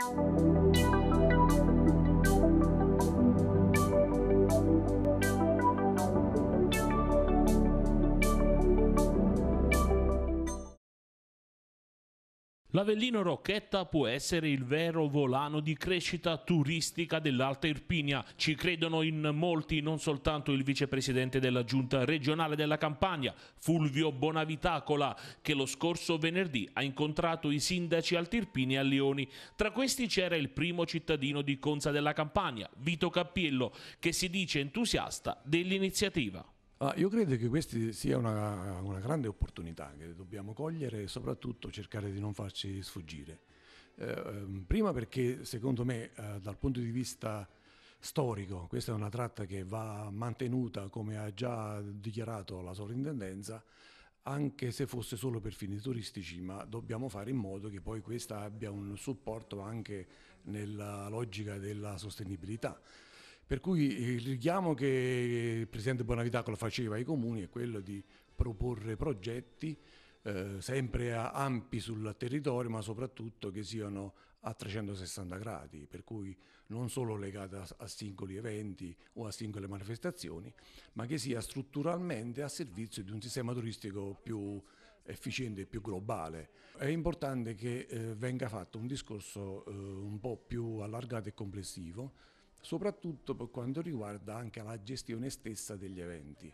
Thank you. L'Avellino Rocchetta può essere il vero volano di crescita turistica dell'Alta Irpinia. Ci credono in molti, non soltanto il vicepresidente della giunta regionale della Campania, Fulvio Bonavitacola, che lo scorso venerdì ha incontrato i sindaci altirpini a Lioni. Tra questi c'era il primo cittadino di Conza della Campania, Vito Cappiello, che si dice entusiasta dell'iniziativa. Ah, io credo che questa sia una, una, grande opportunità che dobbiamo cogliere e soprattutto cercare di non farci sfuggire. Eh, ehm, prima perché secondo me eh, dal punto di vista storico questa è una tratta che va mantenuta come ha già dichiarato la sovrintendenza anche se fosse solo per fini turistici, ma dobbiamo fare in modo che poi questa abbia un supporto anche nella logica della sostenibilità. Per cui il eh, richiamo che il Presidente Bonavitacolo faceva ai comuni è quello di proporre progetti eh, sempre ampi sul territorio ma soprattutto che siano a 360 gradi, per cui non solo legata a singoli eventi o a singole manifestazioni, ma che sia strutturalmente a servizio di un sistema turistico più efficiente e più globale. È importante che eh, venga fatto un discorso eh, un po' più allargato e complessivo soprattutto per quanto riguarda anche la gestione stessa degli eventi.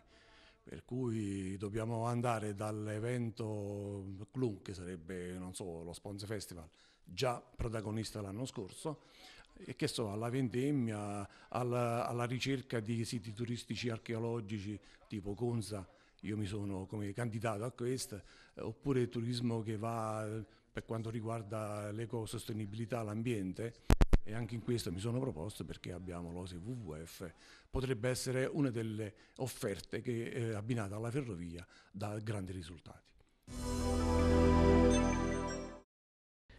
Per cui dobbiamo andare dall'evento Clun, che sarebbe so, lo Sponsor Festival, già protagonista l'anno scorso, e che so, alla vendemmia, alla, alla ricerca di siti turistici archeologici tipo Conza, io mi sono come candidato a questo, oppure turismo che va eh, per quanto riguarda l'ecosostenibilità, l'ambiente e anche in questo mi sono proposto perché abbiamo l'OSI WWF, potrebbe essere una delle offerte che eh, abbinata alla ferrovia dà grandi risultati.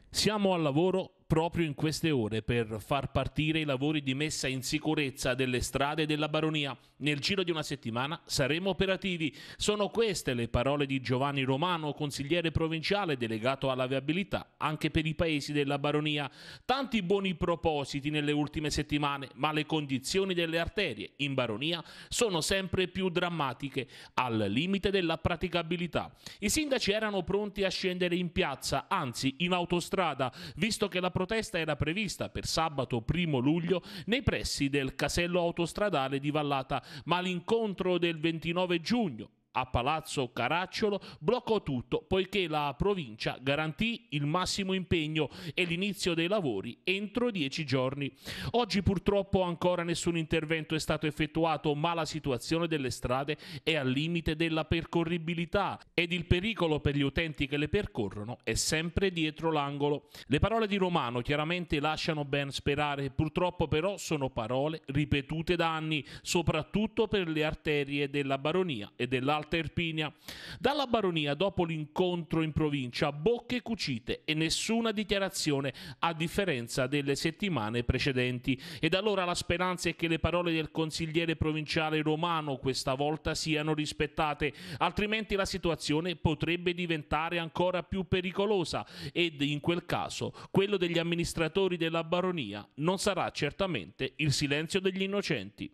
Siamo al lavoro proprio in queste ore per far partire i lavori di messa in sicurezza delle strade della Baronia. Nel giro di una settimana saremo operativi. Sono queste le parole di Giovanni Romano, consigliere provinciale delegato alla viabilità anche per i paesi della Baronia. Tanti buoni propositi nelle ultime settimane, ma le condizioni delle arterie in Baronia sono sempre più drammatiche, al limite della praticabilità. I sindaci erano pronti a scendere in piazza, anzi in autostrada, visto che la protesta era prevista per sabato 1 luglio nei pressi del casello autostradale di Vallata, ma l'incontro del 29 giugno, a Palazzo Caracciolo bloccò tutto poiché la provincia garantì il massimo impegno e l'inizio dei lavori entro dieci giorni. Oggi purtroppo ancora nessun intervento è stato effettuato ma la situazione delle strade è al limite della percorribilità ed il pericolo per gli utenti che le percorrono è sempre dietro l'angolo. Le parole di Romano chiaramente lasciano ben sperare, purtroppo però sono parole ripetute da anni, soprattutto per le arterie della baronia e dell'Alto Malta Dalla baronia, dopo l'incontro in provincia, bocche cucite e nessuna dichiarazione a differenza delle settimane precedenti. Ed allora la speranza è che le parole del consigliere provinciale romano questa volta siano rispettate, altrimenti la situazione potrebbe diventare ancora più pericolosa ed in quel caso quello degli amministratori della baronia non sarà certamente il silenzio degli innocenti.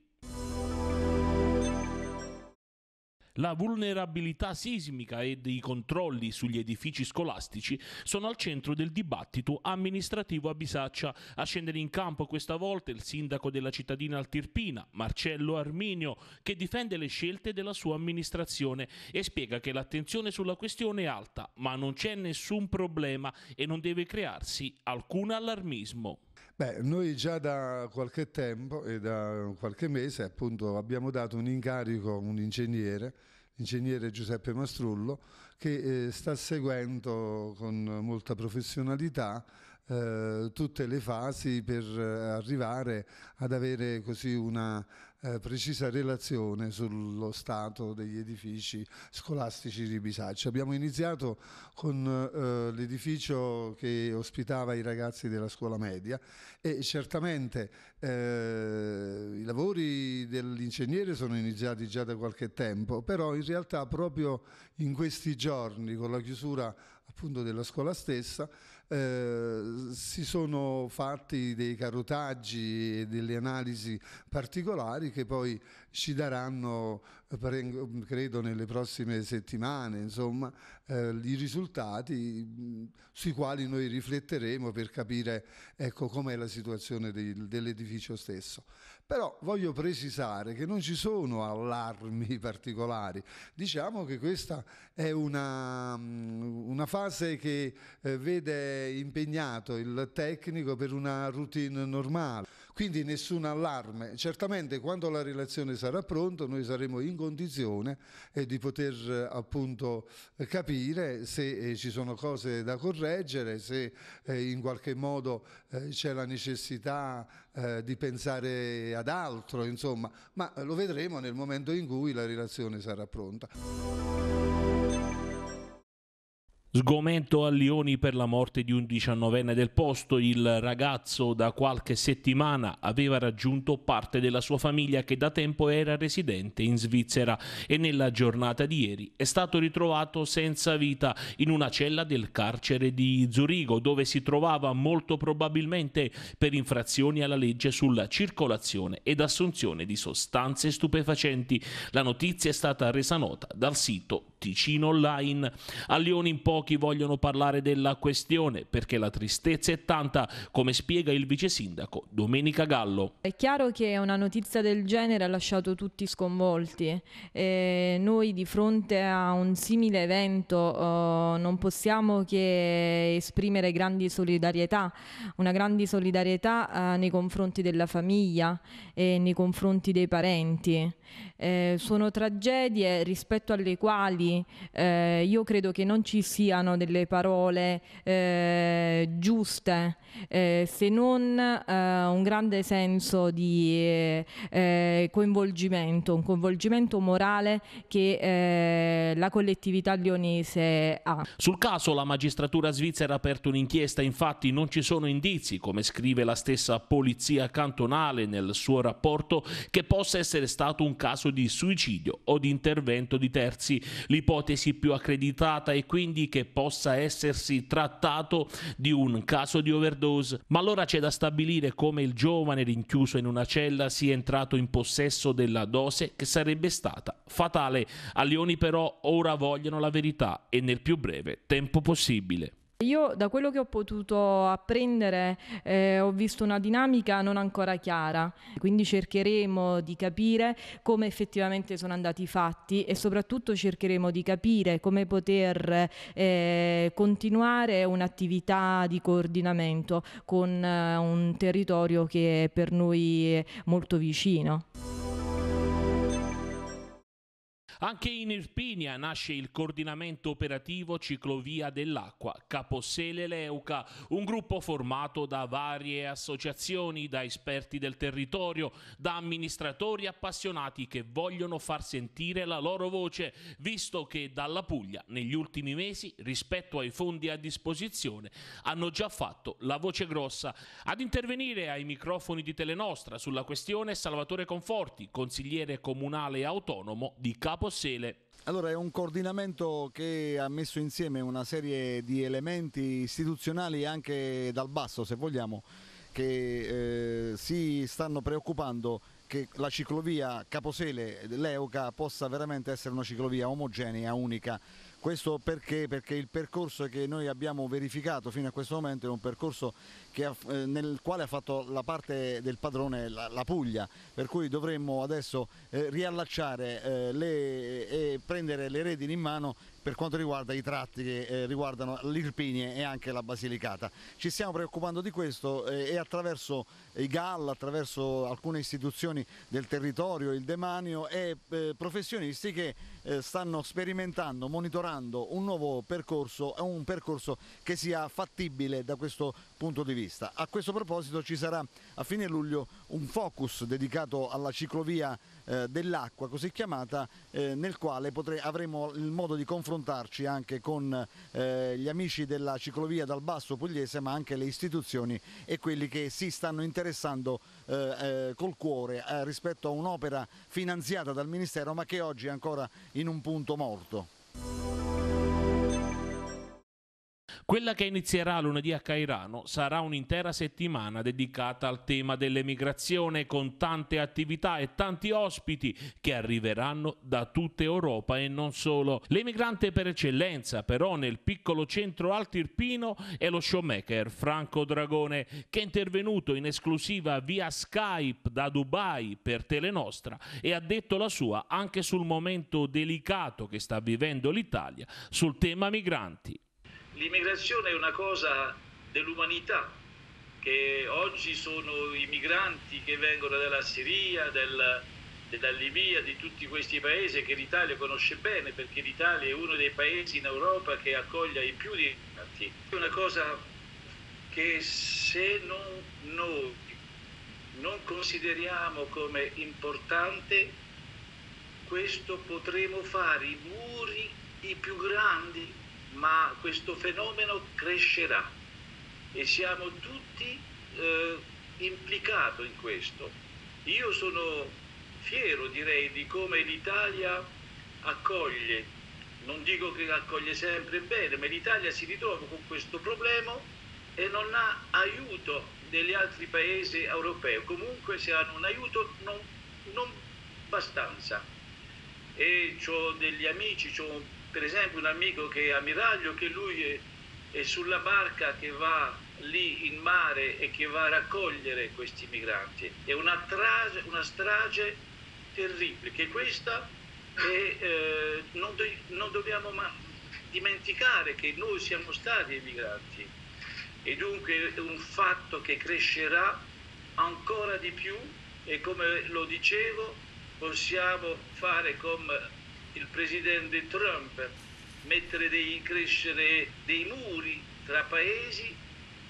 La vulnerabilità sismica ed i controlli sugli edifici scolastici sono al centro del dibattito amministrativo a Bisaccia. A scendere in campo questa volta il sindaco della cittadina altirpina, Marcello Arminio, che difende le scelte della sua amministrazione e spiega che l'attenzione sulla questione è alta, ma non c'è nessun problema e non deve crearsi alcun allarmismo. Beh, noi già da qualche tempo e da qualche mese appunto, abbiamo dato un incarico a un ingegnere, l'ingegnere Giuseppe Mastrullo, che eh, sta seguendo con molta professionalità eh, tutte le fasi per eh, arrivare ad avere così una eh, precisa relazione sullo stato degli edifici scolastici di Bisaccia. Abbiamo iniziato con eh, l'edificio che ospitava i ragazzi della scuola media e certamente eh, i lavori dell'ingegnere sono iniziati già da qualche tempo, però in realtà proprio in questi giorni con la chiusura appunto della scuola stessa eh, si sono fatti dei carotaggi e delle analisi particolari che poi ci daranno, credo, nelle prossime settimane, insomma, eh, i risultati sui quali noi rifletteremo per capire ecco, com'è la situazione dell'edificio stesso. Però voglio precisare che non ci sono allarmi particolari, diciamo che questa è una, mm, una fase che eh, vede impegnato il tecnico per una routine normale, quindi nessun allarme. Certamente quando la relazione sarà pronta noi saremo in condizione eh, di poter eh, appunto capire se ci sono cose da correggere, se in qualche modo c'è la necessità eh, di pensare ad altro, insomma, ma lo vedremo nel momento in cui la relazione sarà pronta. Sgomento a Lioni per la morte di un diciannovenne del posto, il ragazzo da qualche settimana aveva raggiunto parte della sua famiglia che da tempo era residente in Svizzera e nella giornata di ieri è stato ritrovato senza vita in una cella del carcere di Zurigo dove si trovava molto probabilmente per infrazioni alla legge sulla circolazione ed assunzione di sostanze stupefacenti. La notizia è stata resa nota dal sito Ticino Online. A Lione in pochi vogliono parlare della questione perché la tristezza è tanta, come spiega il vice sindaco Domenica Gallo. È chiaro che una notizia del genere ha lasciato tutti sconvolti. E noi di fronte a un simile evento eh, non possiamo che esprimere grandi solidarietà, una grande solidarietà eh, nei confronti della famiglia e nei confronti dei parenti. Eh, sono tragedie rispetto alle quali eh, io credo che non ci siano delle parole eh, giuste eh, se non eh, un grande senso di eh, eh, coinvolgimento, un coinvolgimento morale che la collettività lionese ha. Sul caso la magistratura svizzera ha aperto un'inchiesta, infatti non ci sono indizi, come scrive la stessa polizia cantonale nel suo rapporto, che possa essere stato un caso di suicidio o di intervento di terzi l'ipotesi più accreditata e quindi che possa essersi trattato di un caso di overdose, ma allora c'è da stabilire come il giovane rinchiuso in una cella sia entrato in possesso della dose che sarebbe stata fatale. A Leoni però ora vogliono la verità e nel più breve tempo possibile. Io da quello che ho potuto apprendere eh, ho visto una dinamica non ancora chiara, quindi cercheremo di capire come effettivamente sono andati i fatti e soprattutto cercheremo di capire come poter eh, continuare un'attività di coordinamento con eh, un territorio che è per noi molto vicino. Anche in Irpinia nasce il coordinamento operativo Ciclovia dell'Acqua, Capossele Leuca, un gruppo formato da varie associazioni, da esperti del territorio, da amministratori appassionati che vogliono far sentire la loro voce, visto che dalla Puglia negli ultimi mesi rispetto ai fondi a disposizione hanno già fatto la voce grossa. Ad intervenire ai microfoni di Telenostra sulla questione è Salvatore Conforti, consigliere comunale autonomo di Capossele Sele. Allora è un coordinamento che ha messo insieme una serie di elementi istituzionali anche dal basso se vogliamo che eh, si stanno preoccupando che la ciclovia Caposele-Leuca possa veramente essere una ciclovia omogenea, unica questo perché? Perché il percorso che noi abbiamo verificato fino a questo momento è un percorso ha, eh, nel quale ha fatto la parte del padrone la, la Puglia, per cui dovremmo adesso eh, riallacciare eh, le, e prendere le redini in mano per quanto riguarda i tratti che eh, riguardano l'Irpinie e anche la Basilicata. Ci stiamo preoccupando di questo eh, e attraverso i GAL, attraverso alcune istituzioni del territorio, il demanio e eh, professionisti che eh, stanno sperimentando, monitorando un nuovo percorso, un percorso che sia fattibile da questo punto di vista. A questo proposito ci sarà a fine luglio un focus dedicato alla ciclovia eh, dell'acqua, così chiamata, eh, nel quale potrei, avremo il modo di confrontarci anche con eh, gli amici della ciclovia dal Basso Pugliese, ma anche le istituzioni e quelli che si stanno interessando eh, eh, col cuore eh, rispetto a un'opera finanziata dal Ministero ma che oggi è ancora in un punto morto. Quella che inizierà lunedì a Cairano sarà un'intera settimana dedicata al tema dell'emigrazione con tante attività e tanti ospiti che arriveranno da tutta Europa e non solo. L'emigrante per eccellenza però nel piccolo centro altirpino è lo showmaker Franco Dragone che è intervenuto in esclusiva via Skype da Dubai per Telenostra e ha detto la sua anche sul momento delicato che sta vivendo l'Italia sul tema migranti l'immigrazione è una cosa dell'umanità, che oggi sono i migranti che vengono dalla Siria, del, della Libia, di tutti questi paesi che l'Italia conosce bene, perché l'Italia è uno dei paesi in Europa che accoglie i più di migranti. È una cosa che se non noi non consideriamo come importante, questo potremo fare i muri i più grandi ma questo fenomeno crescerà e siamo tutti eh, implicati in questo. Io sono fiero, direi, di come l'Italia accoglie, non dico che accoglie sempre bene, ma l'Italia si ritrova con questo problema e non ha aiuto degli altri paesi europei, comunque se hanno un aiuto non, non abbastanza. E ho degli amici, ho per esempio un amico che è ammiraglio, che lui è, è sulla barca che va lì in mare e che va a raccogliere questi migranti. È una, trage, una strage terribile, che questa è, eh, non, do, non, dobbiamo mai dimenticare che noi siamo stati emigranti e dunque è un fatto che crescerà ancora di più e come lo dicevo possiamo fare come il presidente Trump, mettere dei, crescere dei muri tra paesi,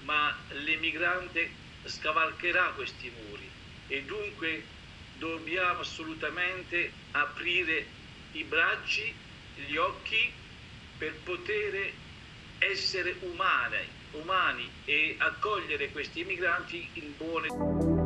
ma l'emigrante scavalcherà questi muri e dunque dobbiamo assolutamente aprire i bracci, gli occhi per poter essere umane, umani e accogliere questi migranti in buone... condizioni.